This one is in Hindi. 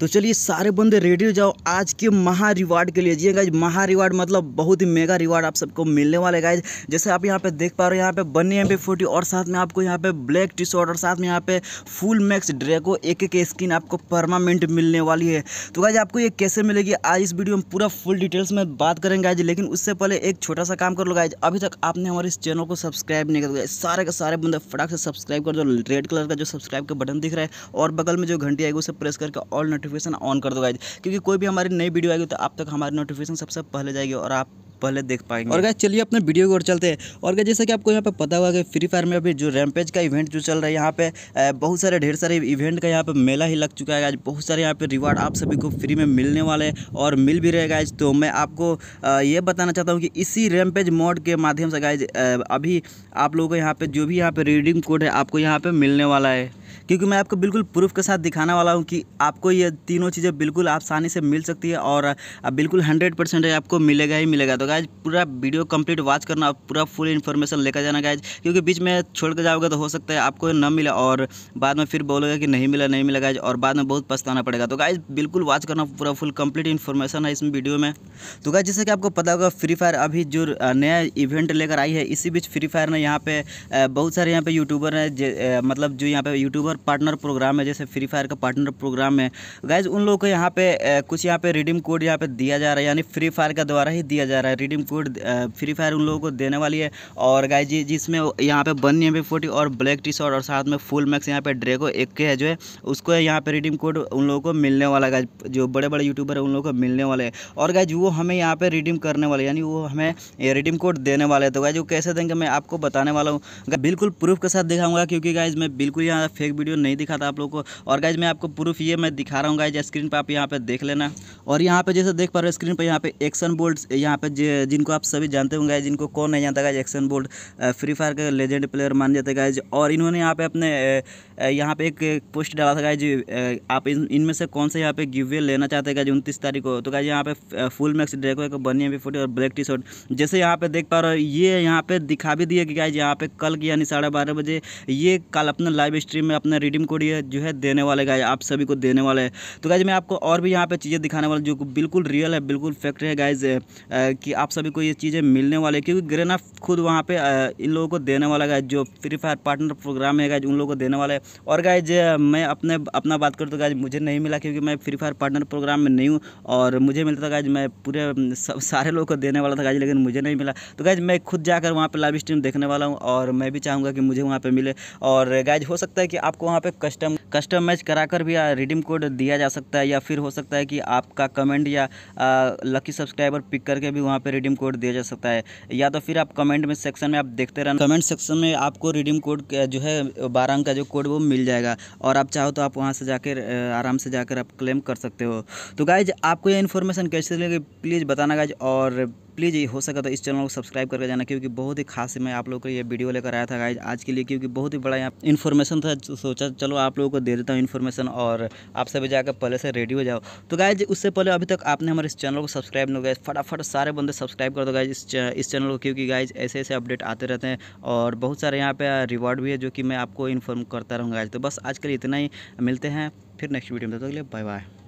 तो चलिए सारे बंदे रेडी हो जाओ आज के महा रिवार्ड के लिए जी गाइज महा रिवार्ड मतलब बहुत ही मेगा रिवार्ड आप सबको मिलने वाले गाइज जैसे आप यहाँ पे देख पा रहे हो यहाँ पे बनी एम फोर्टी और साथ में आपको यहाँ पे ब्लैक टी शर्ट और साथ में यहाँ पे फुल मैक्स ड्रेको एक एक स्किन आपको परमानेंट मिलने वाली है तो गाइज आपको ये कैसे मिलेगी आज इस वीडियो में पूरा फुल डिटेल्स में बात करेंगे गाइज लेकिन उससे पहले एक छोटा सा काम कर लो गाइज अभी तक आपने हमारे इस चैनल को सब्सक्राइब नहीं कर दिया सारे का सारे बंदे फटाक से सब्सक्राइब कर दो रेड कलर का जो सब्सक्राइब का बटन दिख रहा है और बगल में जो घंटी आएगी उसे प्रेस करके ऑल नोटिफिक नोटिफिकेशन ऑन कर दो गाइज क्योंकि कोई भी हमारी नई वीडियो आएगी तो आप तक हमारी नोटिफिकेशन सबसे पहले जाएगी और आप पहले देख पाएंगे और गाय चलिए अपने वीडियो को और चलते हैं और क्या जैसा कि आपको यहाँ पे पता हुआ कि फ्री फायर में अभी जो रैमपेज का इवेंट जो चल रहा है यहाँ पे बहुत सारे ढेर सारे इवेंट का यहाँ पे मेला ही लग चुका है आज बहुत सारे यहाँ पे रिवार्ड आप सभी को फ्री में मिलने वाले हैं और मिल भी रहेगा आज तो मैं आपको ये बताना चाहता हूँ कि इसी रैमपेज मोड के माध्यम से गाइज अभी आप लोगों को यहाँ पर जो भी यहाँ पर रीडिंग कोड है आपको यहाँ पर मिलने वाला है क्योंकि मैं आपको बिल्कुल प्रूफ के साथ दिखाने वाला हूँ कि आपको ये तीनों चीज़ें बिल्कुल आसानी से मिल सकती है और बिल्कुल हंड्रेड परसेंट आपको मिलेगा ही मिलेगा तो गाइज पूरा वीडियो कंप्लीट वॉच करना और पूरा फुल इन्फॉर्मेशन लेकर जाना गाइज क्योंकि बीच में छोड़ कर जाओगे तो हो सकता है आपको न मिला और बाद में फिर बोलोगे कि नहीं मिला नहीं मिला गाइज और बाद में बहुत पछताना पड़ेगा तो गाइज बिल्कुल वॉच करना पूरा फुल कंप्लीट इन्फॉर्मेशन है इसमें वीडियो में तो गाइज जैसे कि आपको पता होगा फ्री फायर अभी जो नया इवेंट लेकर आई है इसी बीच फ्री फायर ने यहाँ पे बहुत सारे यहाँ पे यूट्यूबर हैं मतलब जो यहाँ पे यूट्यूबर पार्टनर प्रोग्राम है जैसे फ्री फायर का पार्टनर प्रोग्राम है गाइज उन लोगों को यहाँ पे कुछ यहाँ पे रिडीम कोड यहाँ पे दिया जा रहा है यानी फ्री फायर का द्वारा ही दिया जा रहा है रिडीम कोड फ्री फायर उन लोगों को देने वाली है और गाइज जी जिसमें यहाँ पे बनी एम फोर्टी और ब्लैक टी शर्ट और साथ में फुल मैक्स यहाँ पे ड्रेको एक के है जो है उसको यहाँ पे रिडीम कोड उन लोगों को मिलने वाला है जो बड़े बड़े यूट्यूबर है उन लोगों को मिलने वाले हैं और गाइज वो हमें यहाँ पे रिडीम करने वाले यानी वो हमें रिडीम कोड देने वाले हैं तो गाइज वो कैसे देंगे मैं आपको बताने वाला हूँ बिल्कुल प्रूफ के साथ दिखाऊंगा क्योंकि गाइज मैं बिल्कुल यहाँ फेक वीडियो नहीं दिखाता आप लोग को और गाइज मैं आपको प्रूफ ये मैं दिखा रहा हूँ गाइज स्क्रीन पर आप यहाँ पे देख लेना और यहाँ पे जैसे देख पा रहे हो स्क्रीन पर यहाँ पे एक्शन बोल्ड यहाँ पे जिनको आप सभी जानते होंगे जिनको कौन नहीं जानता guys action bold free fire का लेजेंड प्लेयर मान जाते गाइज और इन्होंने यहाँ पे अपने यहाँ पे एक पोस्ट डाला था गाइज आप इनमें से कौन से यहाँ पे गिवे लेना चाहते गाइज उनतीस तारीख को तो गाइज यहाँ पे फुल मैक्स ड्रेको एक बनी फोटो और ब्लैक टी शर्ट जैसे यहाँ पे देख पा रहे हो ये यहाँ पे दिखा भी दिया कि गाइज यहाँ पे कल की यानी साढ़े बारह बजे ये कल अपना लाइव स्ट्रीम में अपना अपना रिडीम कोड ये जो है देने वाले गाय आप सभी को देने वाले हैं तो गाय मैं आपको और भी यहाँ पे चीज़ें दिखाने वाला जो बिल्कुल रियल है बिल्कुल फैक्ट है गाइज कि आप सभी को ये चीज़ें मिलने वाले क्योंकि ग्रेना खुद वहाँ पर इन लोगों को देने वाला गाय जो फ्री फायर पार्टनर प्रोग्राम है गाय उन लोगों को देने वाला है और गाइज मैं अपने अपना बात करूँ तो गाय मुझे नहीं मिला क्योंकि मैं फ्री फायर पार्टनर प्रोग्राम में नहीं हूँ और मुझे मिलता था गाइज मैं पूरे सारे लोगों को देने वाला था गाय लेकिन मुझे नहीं मिला तो गाय मैं खुद जाकर वहाँ पर लाइव स्ट्रीम देखने वाला हूँ और मैं भी चाहूँगा कि मुझे वहाँ पर मिले और गाइज हो सकता है कि आप आपको वहाँ पे कस्टम कस्टम मैच करा कर भी रिडीम कोड दिया जा सकता है या फिर हो सकता है कि आपका कमेंट या लकी सब्सक्राइबर पिक करके भी वहाँ पे रिडीम कोड दिया जा सकता है या तो फिर आप कमेंट में सेक्शन में आप देखते रहना कमेंट सेक्शन में आपको रिडीम कोड जो है बारह अंक का जो कोड वो मिल जाएगा और आप चाहो तो आप वहाँ से जाकर आराम से जाकर आप क्लेम कर सकते हो तो गाइज आपको ये इन्फॉर्मेशन कैसे लगे प्लीज़ बताना गाइज और प्लीज़ ये हो सका तो इस चैनल को सब्सक्राइब करके जाना क्योंकि बहुत ही खास मैं आप लोगों को ये वीडियो लेकर आया था आज के लिए क्योंकि बहुत ही बड़ा यहाँ इन्फॉर्मेशन था तो सोचा चलो आप लोगों को दे देता हूँ इन्फॉर्मेशन और आप सभी जाकर पहले से रेडी हो जाओ तो गाइज उससे पहले अभी तक आपने हमारे इस चैनल को सब्सक्राइब नहीं किया फटाफट सारे बंदे सब्सक्राइब कर दो गाय इस, इस चैनल को क्योंकि गाइज ऐसे ऐसे अपडेट आते रहते हैं और बहुत सारे यहाँ पर रिवॉर्ड भी है जो कि मैं आपको इन्फॉर्म करता रहूँगा तो बस आज के लिए इतना ही मिलते हैं फिर नेक्स्ट वीडियो में तब बाय बाय